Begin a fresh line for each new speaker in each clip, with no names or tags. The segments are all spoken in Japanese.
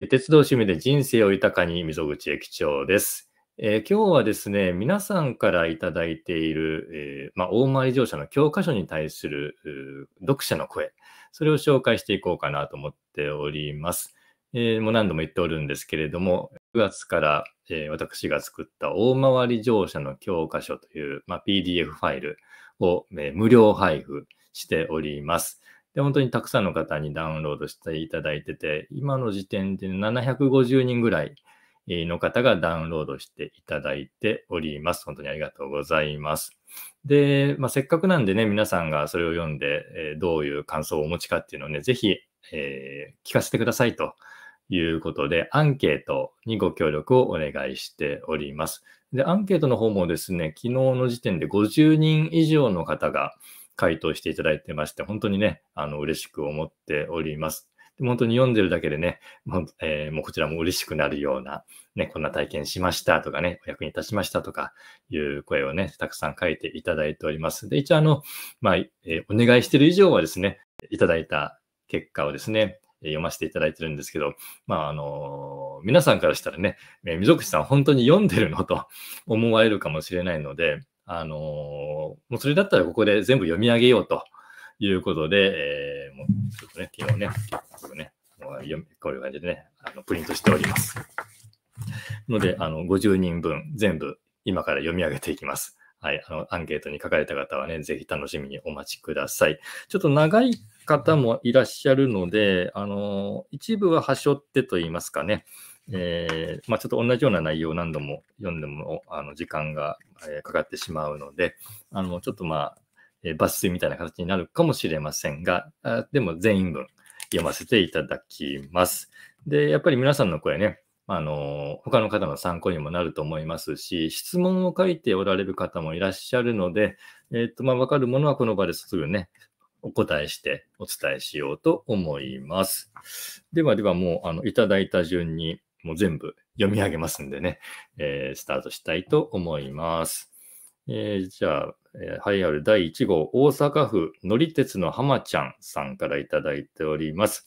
鉄道趣味で人生を豊かに溝口駅長です、えー、今日はですね、皆さんからいただいている、えー、まあ、大回り乗車の教科書に対する読者の声、それを紹介していこうかなと思っております。えー、もう何度も言っておるんですけれども、9月から、え私が作った大回り乗車の教科書という、まあ、PDF ファイルを、え無料配布しております。で、本当にたくさんの方にダウンロードしていただいてて、今の時点で750人ぐらいの方がダウンロードしていただいております。本当にありがとうございます。で、まあ、せっかくなんでね、皆さんがそれを読んで、どういう感想をお持ちかっていうのをね、ぜひ、えー、聞かせてくださいということで、アンケートにご協力をお願いしております。で、アンケートの方もですね、昨日の時点で50人以上の方が、回答していただいてまして、本当にね、あの、嬉しく思っております。本当に読んでるだけでね、もう,、えー、もうこちらも嬉しくなるような、ね、こんな体験しましたとかね、お役に立ちましたとかいう声をね、たくさん書いていただいております。で、一応あの、まあ、えー、お願いしてる以上はですね、いただいた結果をですね、読ませていただいてるんですけど、まあ、あのー、皆さんからしたらね、溝口さん本当に読んでるのと思われるかもしれないので、あのもうそれだったらここで全部読み上げようということで、えー、もうちょっとね、昨日ね、結局ね、もう読みこういう感じでね、あのプリントしております。ので、あの50人分全部今から読み上げていきます。はい、あのアンケートに書かれた方はね、ぜひ楽しみにお待ちください。ちょっと長い方もいらっしゃるので、あの一部は端折ってと言いますかね、えー、まあ、ちょっと同じような内容を何度も読んでもあの時間が、えかかってしまうので、あのちょっとまあ、え抜粋みたいな形になるかもしれませんが、あでも全員分読ませていただきます。で、やっぱり皆さんの声ね、あの他の方の参考にもなると思いますし、質問を書いておられる方もいらっしゃるので、えっとまあ、分かるものはこの場ですぐね、お答えしてお伝えしようと思います。ではではもうあのいただいた順にもう全部読み上げますんでね、えー、スタートしたいと思います。えー、じゃあ、えー、栄ある第1号、大阪府乗り鉄の浜ちゃんさんからいただいております。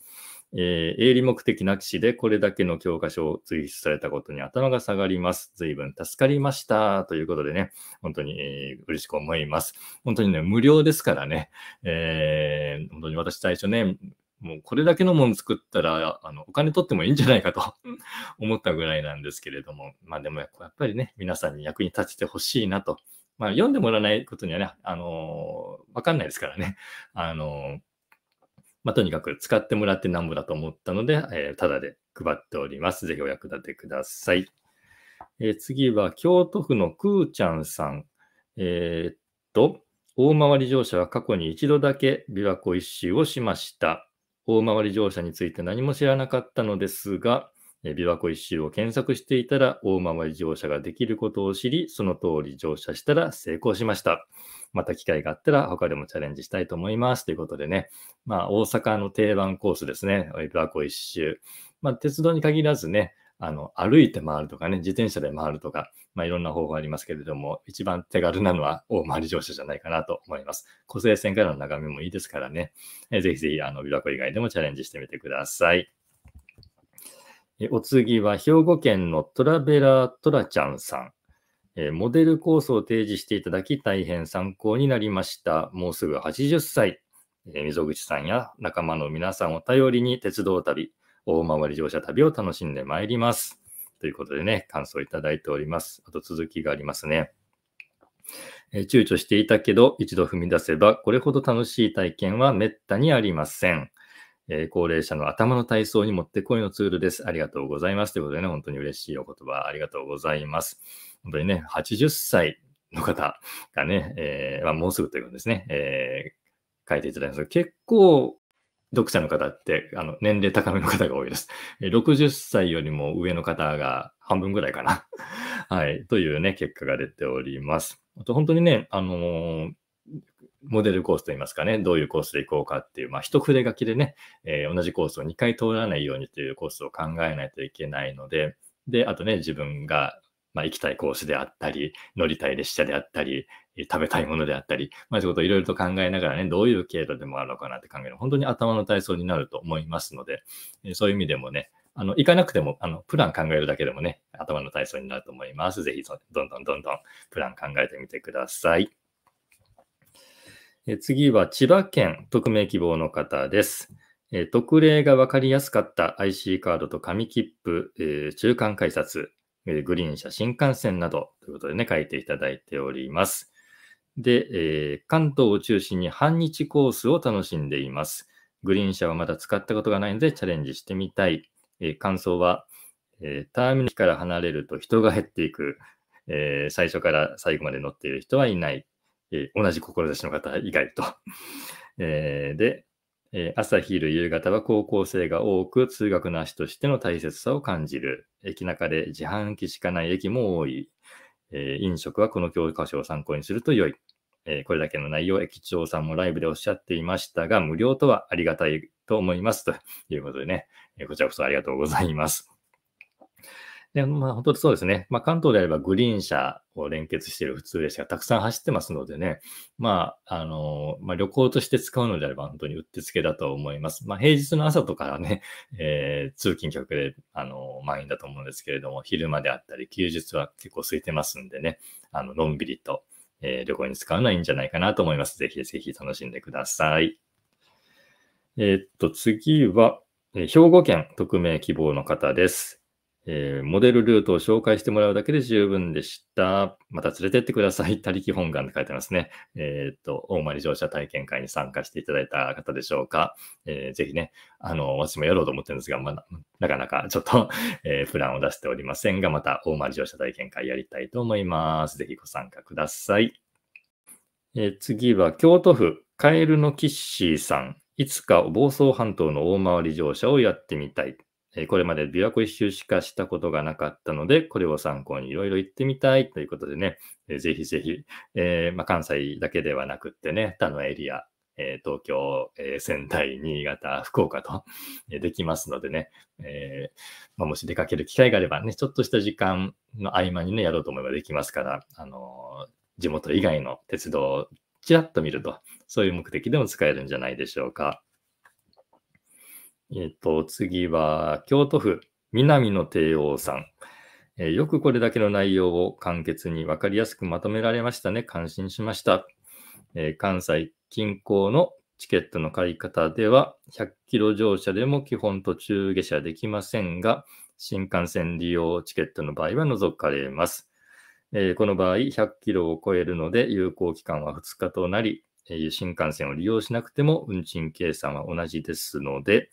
えー、営利目的なきしでこれだけの教科書を追出されたことに頭が下がります。随分助かりました。ということでね、本当に、えー、嬉しく思います。本当にね、無料ですからね、えー、本当に私最初ね、もうこれだけのもの作ったら、あの、お金取ってもいいんじゃないかと 思ったぐらいなんですけれども、まあでもやっぱりね、皆さんに役に立ててほしいなと。まあ読んでもらわないことにはね、あのわかんないですからね。あのまあ、とにかく使ってもらってなんぼだと思ったので、えー、ただで配っております。ぜひお役立てください。えー、次は、京都府のくーちゃんさん。えー、っと、大回り乗車は過去に一度だけ琵琶湖一周をしました。大回り乗車について何も知らなかったのですが、琵琶湖一周を検索していたら大回り乗車ができることを知り、その通り乗車したら成功しました。また機会があったら他でもチャレンジしたいと思います。ということでね、まあ大阪の定番コースですね、琵琶湖一周。まあ鉄道に限らずね、あの、歩いて回るとかね、自転車で回るとか、まあ、いろんな方法ありますけれども、一番手軽なのは大回り乗車じゃないかなと思います。湖西線からの眺めもいいですからね、えぜひぜひ、あの、琵琶湖以外でもチャレンジしてみてください。お次は、兵庫県のトラベラートラちゃんさん。えモデルコースを提示していただき、大変参考になりました。もうすぐ80歳。溝口さんや仲間の皆さんを頼りに鉄道旅、大回り乗車旅を楽しんでまいります。ということでね、感想いただいております。あと続きがありますね。えー、躊躇していたけど、一度踏み出せば、これほど楽しい体験はめったにありません。えー、高齢者の頭の体操にもってこいのツールです。ありがとうございます。ということでね、本当に嬉しいお言葉、ありがとうございます。本当にね、80歳の方がね、えー、まあ、もうすぐということですね、えー、書いていただいます結構読者の方って、あの、年齢高めの方が多いです。60歳よりも上の方が半分ぐらいかな。はい。というね、結果が出ております。あと、本当にね、あのー、モデルコースといいますかね、どういうコースで行こうかっていう、まあ、一筆書きでね、えー、同じコースを2回通らないようにというコースを考えないといけないので、で、あとね、自分がまあ、行きたいコースであったり、乗りたい列車であったり、食べたいものであったり、まあ、仕事いろいろと考えながらね、どういう経路でもあるのかなって考える、本当に頭の体操になると思いますので、そういう意味でもね、あの、行かなくても、あの、プラン考えるだけでもね、頭の体操になると思います。ぜひ、どんどんどんどんプラン考えてみてください。え次は、千葉県、匿名希望の方です。え特例が分かりやすかった IC カードと紙切符、えー、中間改札、グリーン車、新幹線などということでね、書いていただいております。で、えー、関東を中心に半日コースを楽しんでいます。グリーン車はまだ使ったことがないのでチャレンジしてみたい。えー、感想は、えー、ターミナルから離れると人が減っていく。えー、最初から最後まで乗っている人はいない。え同じ志の方以外と。えで、え朝、昼、夕方は高校生が多く、通学の足としての大切さを感じる。駅中で自販機しかない駅も多い。え飲食はこの教科書を参考にすると良い。えー、これだけの内容、駅長さんもライブでおっしゃっていましたが、無料とはありがたいと思います。ということでね、えー、こちらこそありがとうございます。で、まあ、本当そうですね。まあ、関東であればグリーン車を連結している普通列車がたくさん走ってますのでね。まあ、あの、まあ、旅行として使うのであれば本当にうってつけだと思います。まあ、平日の朝とかはね、えー、通勤客で、あの、満員だと思うんですけれども、昼間であったり、休日は結構空いてますんでね、あの、のんびりと、えー、旅行に使うのはいいんじゃないかなと思います。ぜひぜひ楽しんでください。えー、っと、次は、え兵庫県匿名希望の方です。えー、モデルルートを紹介してもらうだけで十分でした。また連れてってください。他力本願って書いてますね。えー、っと、大り乗車体験会に参加していただいた方でしょうか。えー、ぜひね、あの、私もやろうと思ってるんですが、まだ、なかなかちょっと、えー、プランを出しておりませんが、また大り乗車体験会やりたいと思います。ぜひご参加ください。え次は、京都府、カエルのキッシーさん。いつか房総半島の大回り乗車をやってみたい。えこれまで琵琶湖一周しかしたことがなかったので、これを参考にいろいろ行ってみたいということでね、えぜひぜひ、えー、まあ、関西だけではなくってね、他のエリア、えー、東京、えー、仙台、新潟、福岡と、えできますのでね、えまあ、もし出かける機会があればね、ちょっとした時間の合間にね、やろうと思えばできますから、あの地元以外の鉄道をちらっと見ると、そういう目的でも使えるんじゃないでしょうか。えっ、と、次は、京都府、南野帝王さん。えー、よくこれだけの内容を簡潔に分かりやすくまとめられましたね。感心しました。えー、関西近郊のチケットの買い方では、100キロ乗車でも基本途中下車できませんが、新幹線利用チケットの場合は除かれます。えー、この場合、100キロを超えるので、有効期間は2日となり、新幹線を利用しなくても運賃計算は同じですので、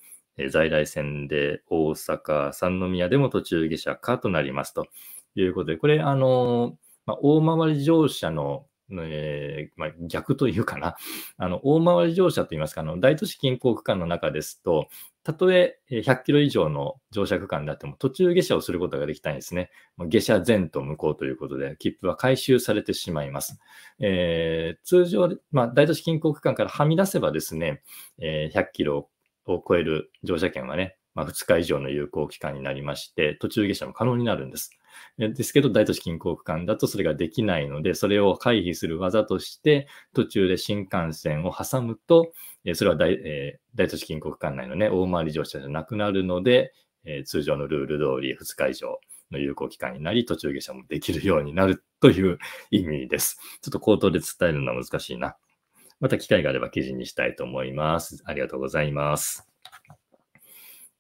在来線で大阪、三宮でも途中下車かとなりますということで、これ、あの、まあ、大回り乗車の、えー、まあ、逆というかな、あの大回り乗車といいますか、あの大都市近郊区間の中ですと、たとえ100キロ以上の乗車区間であっても途中下車をすることができたいんですね。下車前と向こうということで、切符は回収されてしまいます。えー、通常、まあ、大都市近郊区間からはみ出せばですね、え100キロを超える乗車券はね、まあ、2日以上の有効期間になりまして、途中下車も可能になるんです。ですけど、大都市近郊区間だとそれができないので、それを回避する技として、途中で新幹線を挟むと、それは大,、えー、大都市近郊区間内の、ね、大回り乗車じゃなくなるので、えー、通常のルール通り2日以上の有効期間になり、途中下車もできるようになるという意味です。ちょっと口頭で伝えるのは難しいな。また機会があれば記事にしたいと思います。ありがとうございます。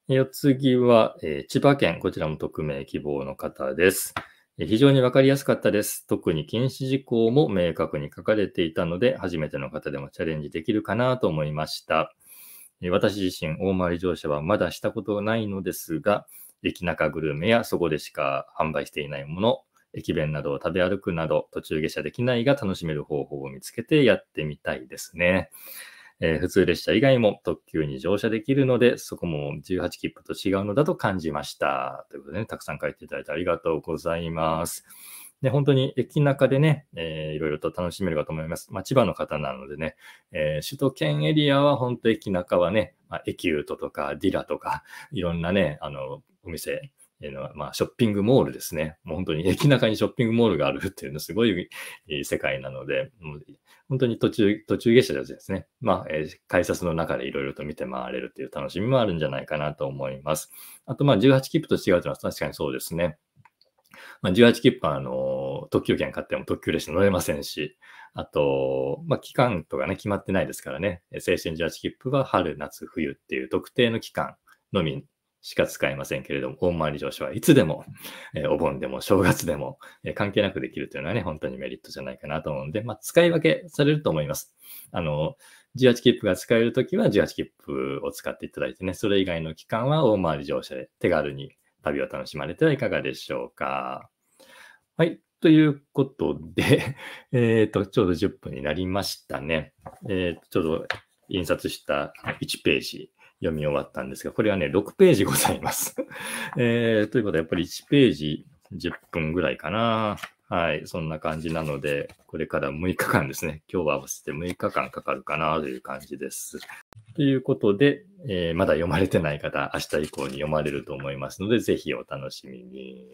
お次は、えー、千葉県、こちらも匿名希望の方です。非常にわかりやすかったです。特に禁止事項も明確に書かれていたので、初めての方でもチャレンジできるかなと思いました。私自身、大回り乗車はまだしたことないのですが、駅中グルメやそこでしか販売していないもの、駅弁などを食べ歩くなど、途中下車できないが楽しめる方法を見つけてやってみたいですね。えー、普通列車以外も特急に乗車できるので、そこも18切符と違うのだと感じました。ということで、ね、たくさん書いていただいてありがとうございます。で本当に駅中でね、えー、いろいろと楽しめるかと思います。まあ、千葉の方なのでね、えー、首都圏エリアは本当駅中はね、まあ、エキュートとかディラとか、いろんなね、あの、お店、えのは、まあ、ショッピングモールですね。もう本当に駅中にショッピングモールがあるっていうの、すごい世界なので、本当に途中、途中下車ですね。まあ、えー、改札の中でいろいろと見て回れるっていう楽しみもあるんじゃないかなと思います。あと、まあ、18切符と違うというのは確かにそうですね。まあ、18切符は、あの、特急券買っても特急列車乗れませんし、あと、まあ、期間とかね、決まってないですからね。青春18切符は春、夏、冬っていう特定の期間のみしか使いませんけれども、大回り乗車はいつでも、えお盆でも正月でも、え関係なくできるというのはね、本当にメリットじゃないかなと思うんで、まあ、使い分けされると思います。あの、18切符が使えるときは18切符を使っていただいてね、それ以外の期間は大回り乗車で手軽に旅を楽しまれてはいかがでしょうか。はい。ということで、えっ、ー、と、ちょうど10分になりましたね。えっ、ー、と、ちょうど印刷した1ページ読み終わったんですが、これはね、6ページございます えー、ということで、やっぱり1ページ10分ぐらいかな。はい、そんな感じなので、これから6日間ですね。今日は合わせて6日間かかるかなという感じです。ということで、えー、まだ読まれてない方、明日以降に読まれると思いますので、ぜひお楽しみに。